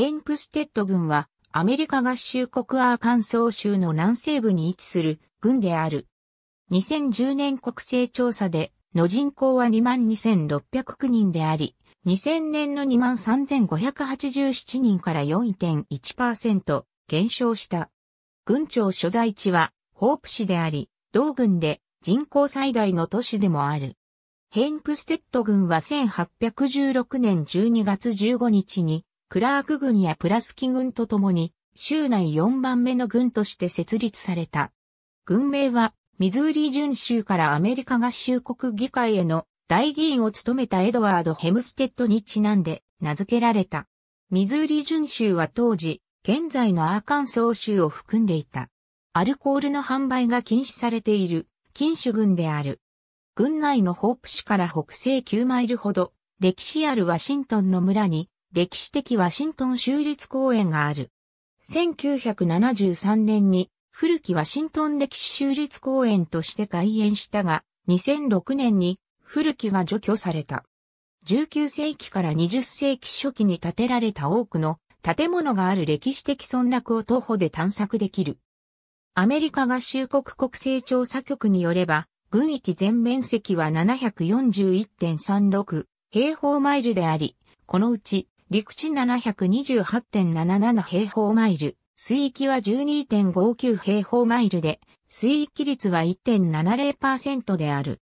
ヘンプステッド軍は、アメリカ合衆国アーカンソー州の南西部に位置する軍である。2010年国勢調査で、の人口は22,609人であり、2000年の23,587人から4.1%減少した。郡庁所在地は、ホープ市であり、同軍で人口最大の都市でもある。ヘンプステッド軍は1816年12月15日にクラーク軍やプラスキ軍とともに、州内4番目の軍として設立された。軍名は、ミズーリ準州からアメリカ合衆国議会への大議員を務めたエドワード・ヘムステッドにちなんで名付けられた。ミズーリ準州は当時、現在のアーカンソー州を含んでいた。アルコールの販売が禁止されている、禁酒軍である。軍内のホープ市から北西9マイルほど、歴史あるワシントンの村に歴史的ワシントン州立公園がある。1973年に古きワシントン歴史州立公園として開園したが、2006年に古きが除去された。19世紀から20世紀初期に建てられた多くの建物がある歴史的村落を徒歩で探索できる。アメリカ合衆国国勢調査局によれば、軍域全面積は741.36平方マイルであり、このうち陸地728.77平方マイル、水域は12.59平方マイルで、水域率は1.70%である。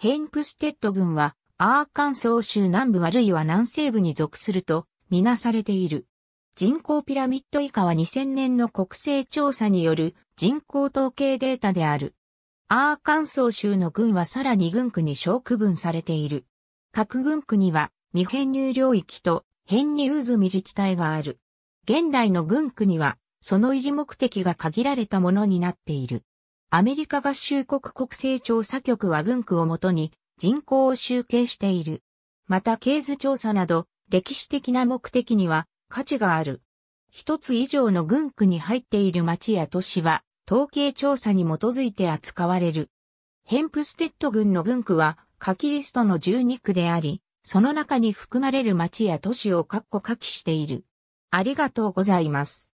ヘンプステッド軍は、アーカンソー州南部あるいは南西部に属すると、みなされている。人口ピラミッド以下は2000年の国勢調査による人口統計データである。アーカンソー州の軍はさらに軍区に小区分されている。各軍区には未編入領域と変に渦ウ自治体がある。現代の軍区には、その維持目的が限られたものになっている。アメリカ合衆国国勢調査局は軍区をもとに人口を集計している。また経図調査など歴史的な目的には価値がある。一つ以上の軍区に入っている町や都市は統計調査に基づいて扱われる。ヘンプステッド軍の軍区は下記リストの12区であり、その中に含まれる町や都市を括弧書きしている。ありがとうございます。